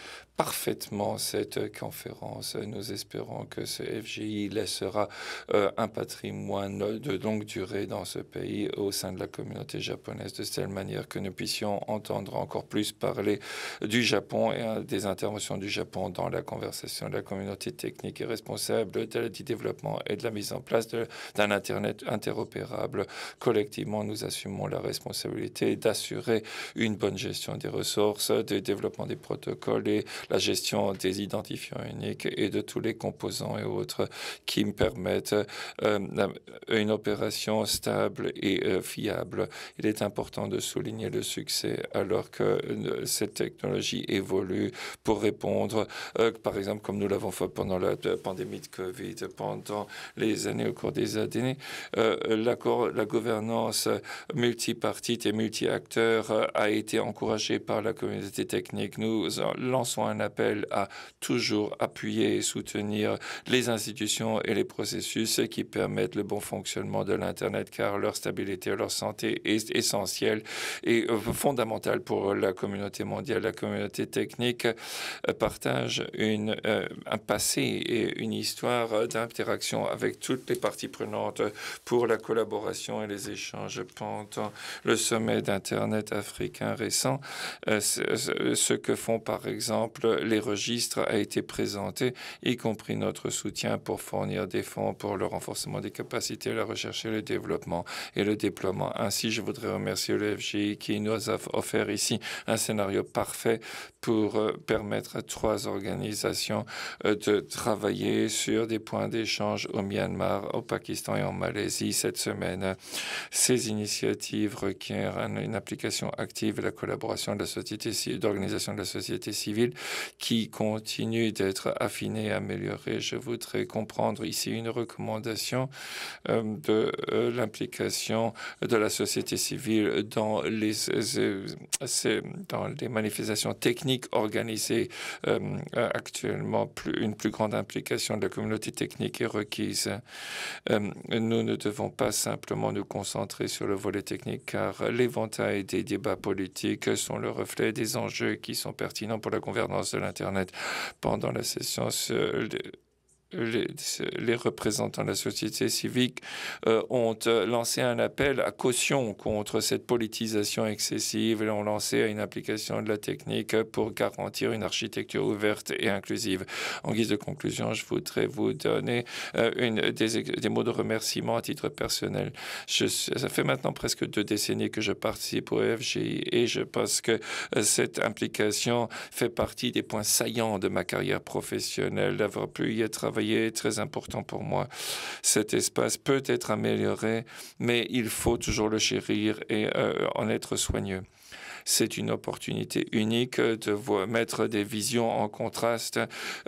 parfaitement cette conférence. Nous espérons que ce FGI laissera euh, un patrimoine de longue durée dans ce pays au sein de la communauté japonaise, de telle manière que nous puissions entendre encore plus parler du Japon et euh, des interventions du Japon dans la conversation. La communauté technique et responsable du développement et de la mise en place d'un Internet interopérable. Collectivement, nous assumons la responsabilité d'assurer une bonne gestion des ressources, du développement des protocoles et la gestion des identifiants uniques et de tous les composants et autres qui me permettent euh, une opération stable et euh, fiable. Il est important de souligner le succès alors que euh, cette technologie évolue pour répondre, par exemple, comme nous l'avons fait pendant la pandémie de Covid, pendant les années, au cours des années, la, la, gouvernance multipartite et multi-acteurs a été encouragée par la communauté technique. Nous lançons un appel à toujours appuyer et soutenir les institutions et les processus qui permettent le bon fonctionnement de l'Internet, car leur stabilité, leur santé est essentielle et fondamentale pour la communauté mondiale. La communauté technique partage une, euh, un passé et une histoire d'interaction avec toutes les parties prenantes pour la collaboration et les échanges pendant le sommet d'Internet africain récent. Euh, ce que font par exemple les registres a été présenté, y compris notre soutien pour fournir des fonds pour le renforcement des capacités, la recherche et le développement et le déploiement. Ainsi, je voudrais remercier le qui nous a offert ici un scénario parfait pour euh, permettre à trois organisations euh, de travailler sur des points d'échange au Myanmar, au Pakistan et en Malaisie cette semaine. Ces initiatives requièrent une application active et la collaboration de la société d'organisations de la société civile qui continue d'être affiné, amélioré. Je voudrais comprendre ici une recommandation euh, de euh, l'implication de la société civile dans les, euh, dans les manifestations techniques organisées actuellement. Plus, une plus grande implication de la communauté technique est requise. nous ne devons pas simplement nous concentrer sur le volet technique car l'éventail des débats politiques sont le reflet des enjeux qui sont pertinents pour la gouvernance de l'Internet pendant la session sur les, représentants de la société civique euh, ont euh, lancé un appel à caution contre cette politisation excessive et ont lancé une application de la technique pour garantir une architecture ouverte et inclusive. En guise de conclusion, je voudrais vous donner euh, une, des, mots de remerciement à titre personnel. ça fait maintenant presque deux décennies que je participe au FGI et je pense que cette implication fait partie des points saillants de ma carrière professionnelle, d'avoir pu y travailler est très important pour moi. Cet espace peut être amélioré, mais il faut toujours le chérir et euh, en être soigneux c'est une opportunité unique de mettre des visions en contraste,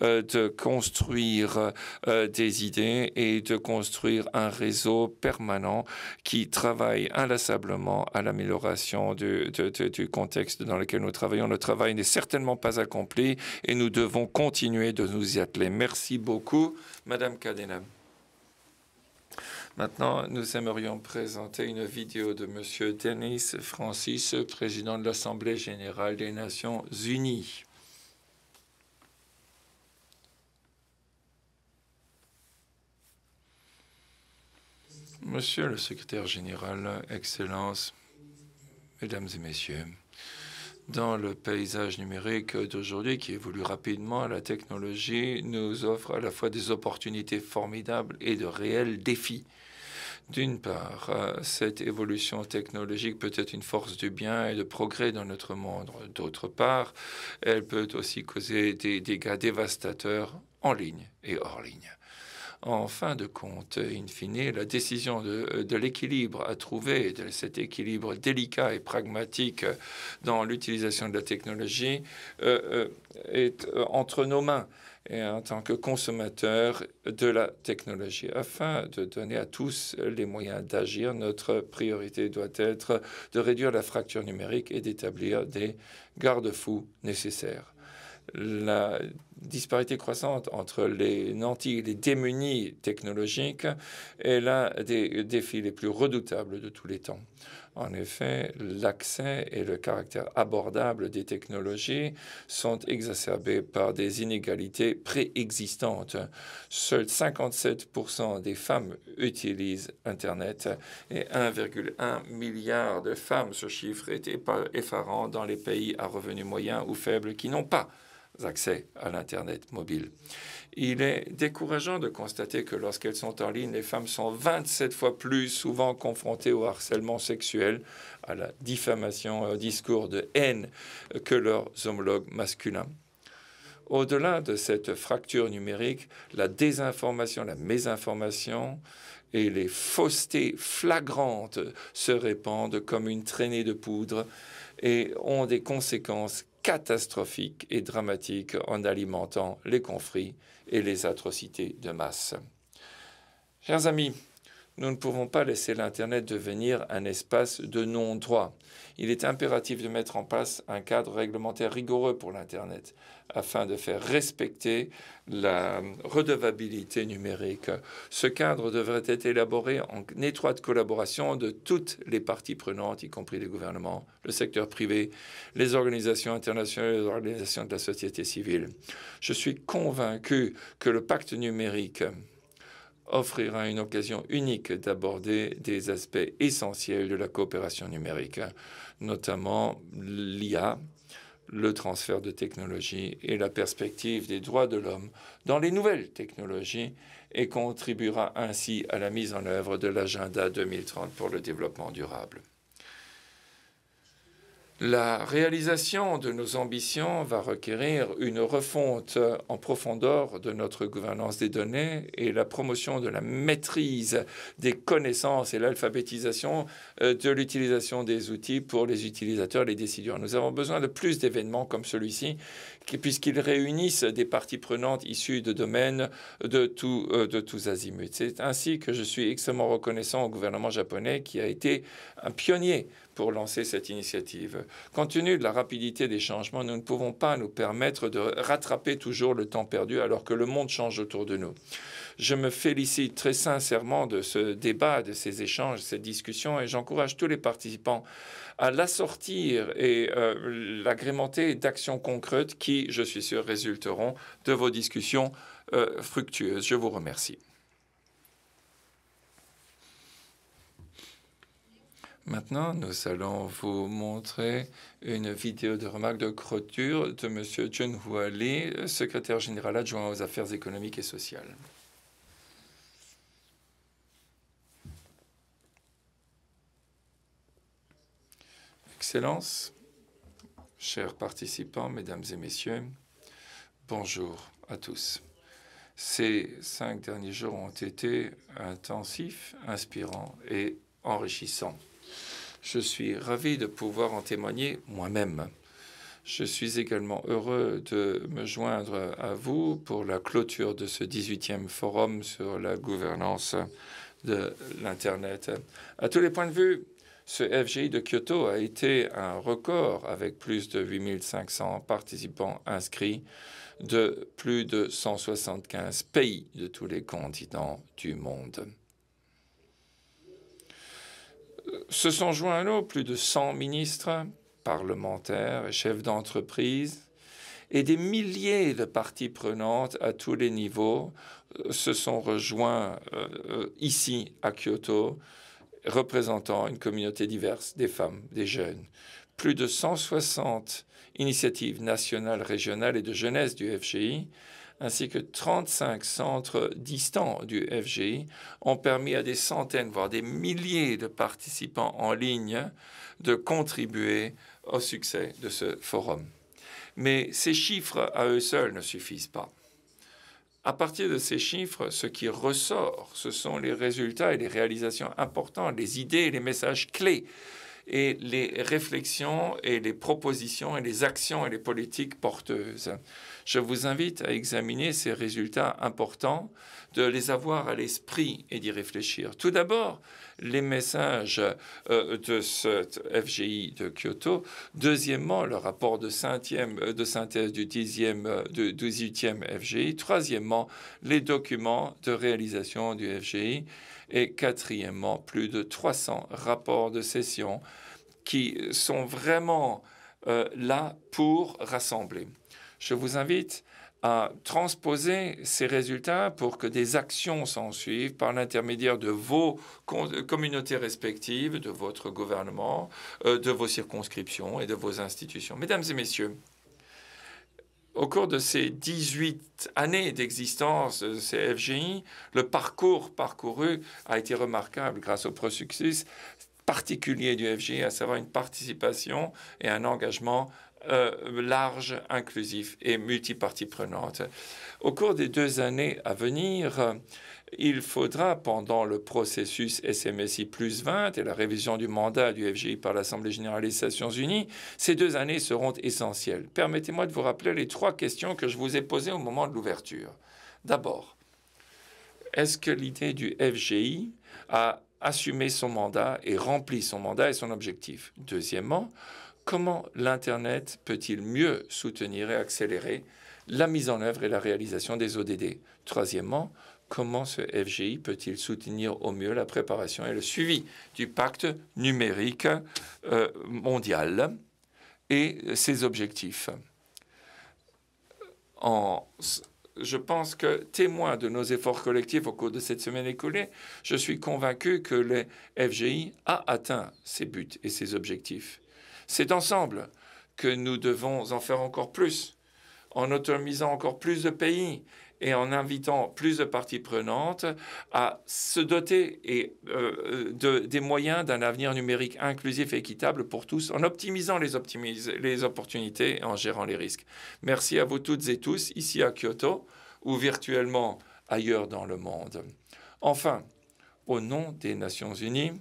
euh, de construire euh, des idées et de construire un réseau permanent qui travaille inlassablement à l'amélioration du, contexte dans lequel nous travaillons. Le travail n'est certainement pas accompli et nous devons continuer de nous y atteler. Merci beaucoup, Madame Cadena. Maintenant, nous aimerions présenter une vidéo de Monsieur Denis Francis, président de l'Assemblée générale des Nations unies. Monsieur le secrétaire général, Excellences, Mesdames et Messieurs, dans le paysage numérique d'aujourd'hui qui évolue rapidement, la technologie nous offre à la fois des opportunités formidables et de réels défis. D'une part, euh, cette évolution technologique peut être une force du bien et de progrès dans notre monde. D'autre part, elle peut aussi causer des dégâts dévastateurs en ligne et hors ligne. En fin de compte, in fine, la décision de, euh, l'équilibre à trouver, de cet équilibre délicat et pragmatique dans l'utilisation de la technologie, euh, est entre nos mains et en tant que consommateur de la technologie. Afin de donner à tous les moyens d'agir, notre priorité doit être de réduire la fracture numérique et d'établir des garde-fous nécessaires. La disparité croissante entre les nantis et les démunis technologiques est l'un des défis les plus redoutables de tous les temps. En effet, l'accès et le caractère abordable des technologies sont exacerbés par des inégalités préexistantes. Seuls 57% des femmes utilisent Internet et 1,1 milliard de femmes. Ce chiffre est effarant dans les pays à revenus moyens ou faibles qui n'ont pas accès à l'Internet mobile. Il est décourageant de constater que lorsqu'elles sont en ligne, les femmes sont 27 fois plus souvent confrontées au harcèlement sexuel, à la diffamation, au euh, discours de haine que leurs homologues masculins. Au-delà de cette fracture numérique, la désinformation, la mésinformation et les faussetés flagrantes se répandent comme une traînée de poudre et ont des conséquences catastrophique et dramatique en alimentant les conflits et les atrocités de masse. Chers amis, nous ne pouvons pas laisser l'Internet devenir un espace de non-droit. Il est impératif de mettre en place un cadre réglementaire rigoureux pour l'Internet afin de faire respecter la redevabilité numérique. Ce cadre devrait être élaboré en étroite collaboration de toutes les parties prenantes, y compris les gouvernements, le secteur privé, les organisations internationales, les organisations de la société civile. Je suis convaincu que le pacte numérique offrira une occasion unique d'aborder des aspects essentiels de la coopération numérique, notamment l'IA, le transfert de technologies et la perspective des droits de l'homme dans les nouvelles technologies et contribuera ainsi à la mise en œuvre de l'agenda 2030 pour le développement durable. La réalisation de nos ambitions va requérir une refonte en profondeur de notre gouvernance des données et la promotion de la maîtrise des connaissances et l'alphabétisation euh, de l'utilisation des outils pour les utilisateurs, et les décideurs. Nous avons besoin de plus d'événements comme celui-ci puisqu'ils réunissent des parties prenantes issues de domaines de, tout, euh, de tous azimuts. C'est ainsi que je suis extrêmement reconnaissant au gouvernement japonais qui a été un pionnier pour lancer cette initiative. Compte tenu de la rapidité des changements, nous ne pouvons pas nous permettre de rattraper toujours le temps perdu alors que le monde change autour de nous. Je me félicite très sincèrement de ce débat, de ces échanges, de cette discussion et j'encourage tous les participants à l'assortir et euh, l'agrémenter d'actions concrètes qui, je suis sûr, résulteront de vos discussions euh, fructueuses. Je vous remercie. Maintenant, nous allons vous montrer une vidéo de remarque de clôture de M. John Huali, secrétaire général adjoint aux affaires économiques et sociales. Excellences, chers participants, Mesdames et Messieurs, bonjour à tous. Ces cinq derniers jours ont été intensifs, inspirants et enrichissants. Je suis ravi de pouvoir en témoigner moi-même. Je suis également heureux de me joindre à vous pour la clôture de ce 18e forum sur la gouvernance de l'Internet. À tous les points de vue, ce FGI de Kyoto a été un record avec plus de 8500 participants inscrits de plus de 175 pays de tous les continents du monde. Se sont joints à nous plus de 100 ministres, parlementaires et chefs d'entreprise, et des milliers de parties prenantes à tous les niveaux euh, se sont rejoints euh, euh, ici à Kyoto représentant une communauté diverse, des femmes, des jeunes. Plus de 160 initiatives nationales, régionales et de jeunesse du FGI, ainsi que 35 centres distants du FGI, ont permis à des centaines, voire des milliers de participants en ligne de contribuer au succès de ce forum. Mais ces chiffres à eux seuls ne suffisent pas. À partir de ces chiffres, ce qui ressort, ce sont les résultats et les réalisations importantes, les idées et les messages clés, et les réflexions et les propositions et les actions et les politiques porteuses. Je vous invite à examiner ces résultats importants, de les avoir à l'esprit et d'y réfléchir. Tout d'abord, les messages euh, de cette FGI de Kyoto. Deuxièmement, le rapport de, euh, synthèse du 10 euh, du FGI. Troisièmement, les documents de réalisation du FGI. Et quatrièmement, plus de 300 rapports de session qui sont vraiment là pour rassembler je vous invite à transposer ces résultats pour que des actions s'en suivent par l'intermédiaire de vos communautés respectives, de votre gouvernement, euh, de vos circonscriptions et de vos institutions. Mesdames et messieurs, au cours de ces 18 années d'existence de ces FGI, le parcours parcouru a été remarquable grâce au processus particulier du FGI, à savoir une participation et un engagement euh, large, inclusif et multipartie prenante. Au cours des deux années à venir, euh, il faudra, pendant le processus SMSI plus 20 et la révision du mandat du FGI par l'Assemblée générale des Nations unies, ces deux années seront essentielles. Permettez-moi de vous rappeler les trois questions que je vous ai posées au moment de l'ouverture. D'abord, est-ce que l'idée du FGI a assumé son mandat et rempli son mandat et son objectif Deuxièmement, comment l'Internet peut-il mieux soutenir et accélérer la mise en œuvre et la réalisation des ODD Troisièmement, comment ce FGI peut-il soutenir au mieux la préparation et le suivi du pacte numérique euh, mondial et ses objectifs je pense que, témoin de nos efforts collectifs au cours de cette semaine écoulée, je suis convaincu que le FGI a atteint ses buts et ses objectifs. C'est ensemble que nous devons en faire encore plus, en autonomisant encore plus de pays et en invitant plus de parties prenantes à se doter euh, euh, des moyens d'un avenir numérique inclusif et équitable pour tous, en optimisant les opportunités et en gérant les risques. Merci à vous toutes et tous, ici à Kyoto ou virtuellement ailleurs dans le monde. Enfin, au nom des Nations Unies,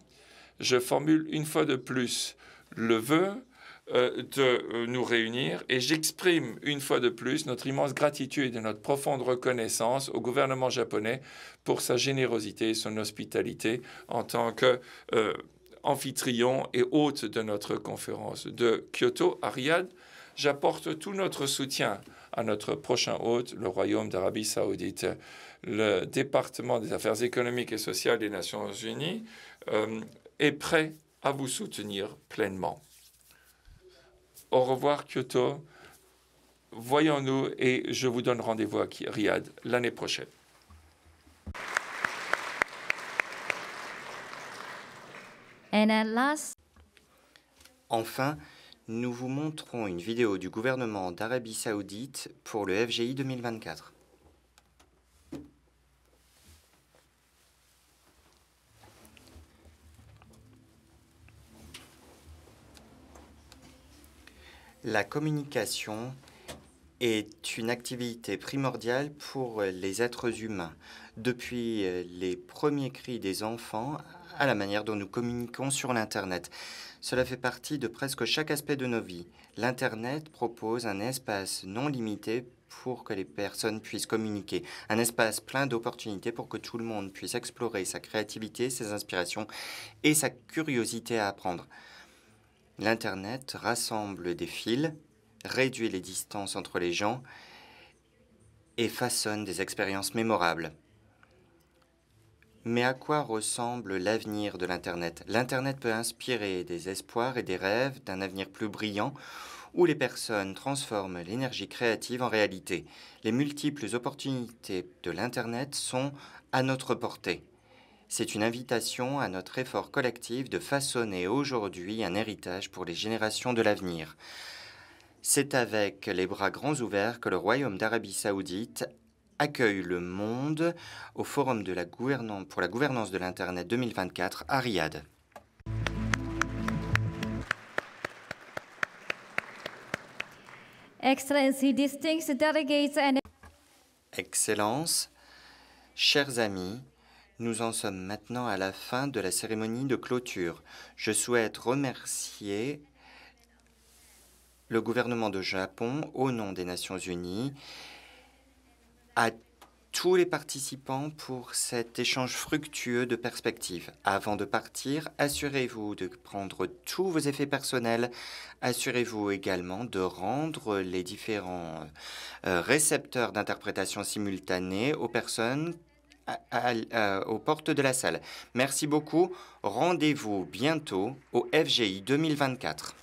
je formule une fois de plus le vœu euh, de euh, nous réunir et j'exprime une fois de plus notre immense gratitude et notre profonde reconnaissance au gouvernement japonais pour sa générosité et son hospitalité en tant que euh, et hôte de notre conférence de Kyoto à J'apporte tout notre soutien à notre prochain hôte, le Royaume d'Arabie saoudite. Le département des affaires économiques et sociales des Nations unies est prêt à vous soutenir pleinement. Au revoir Kyoto, voyons-nous et je vous donne rendez-vous à Riyad l'année prochaine. Enfin, nous vous montrons une vidéo du gouvernement d'Arabie saoudite pour le FGI 2024. La communication est une activité primordiale pour les êtres humains. Depuis les premiers cris des enfants à la manière dont nous communiquons sur l'Internet. Cela fait partie de presque chaque aspect de nos vies. L'Internet propose un espace non limité pour que les personnes puissent communiquer, un espace plein d'opportunités pour que tout le monde puisse explorer sa créativité, ses inspirations et sa curiosité à apprendre. L'Internet rassemble des fils, réduit les distances entre les gens et façonne des expériences mémorables. Mais à quoi ressemble l'avenir de l'Internet L'Internet peut inspirer des espoirs et des rêves d'un avenir plus brillant où les personnes transforment l'énergie créative en réalité. Les multiples opportunités de l'Internet sont à notre portée. C'est une invitation à notre effort collectif de façonner aujourd'hui un héritage pour les générations de l'avenir. C'est avec les bras grands ouverts que le Royaume d'Arabie saoudite accueille le monde au Forum de la gouvernance, pour la gouvernance de l'Internet 2024 à Riyad. Excellence, chers amis, nous en sommes maintenant à la fin de la cérémonie de clôture. Je souhaite remercier le gouvernement de Japon au nom des Nations Unies à tous les participants pour cet échange fructueux de perspectives. Avant de partir, assurez-vous de prendre tous vos effets personnels. Assurez-vous également de rendre les différents euh, récepteurs d'interprétation simultanée aux personnes aux portes de la salle. Merci beaucoup. Rendez-vous bientôt au FGI 2024.